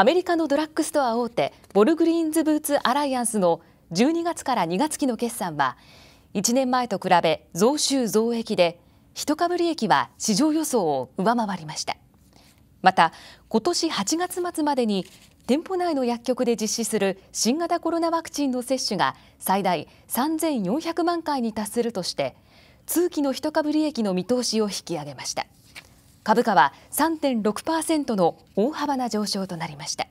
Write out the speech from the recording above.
アメリカのドラッグストア大手ボルグリーンズ・ブーツ・アライアンスの12月から2月期の決算は1年前と比べ増収増益で1株利益は市場予想を上回りましたまた今年8月末までに店舗内の薬局で実施する新型コロナワクチンの接種が最大3400万回に達するとして通期の1株利益の見通しを引き上げました株価は3.6％の大幅な上昇となりました。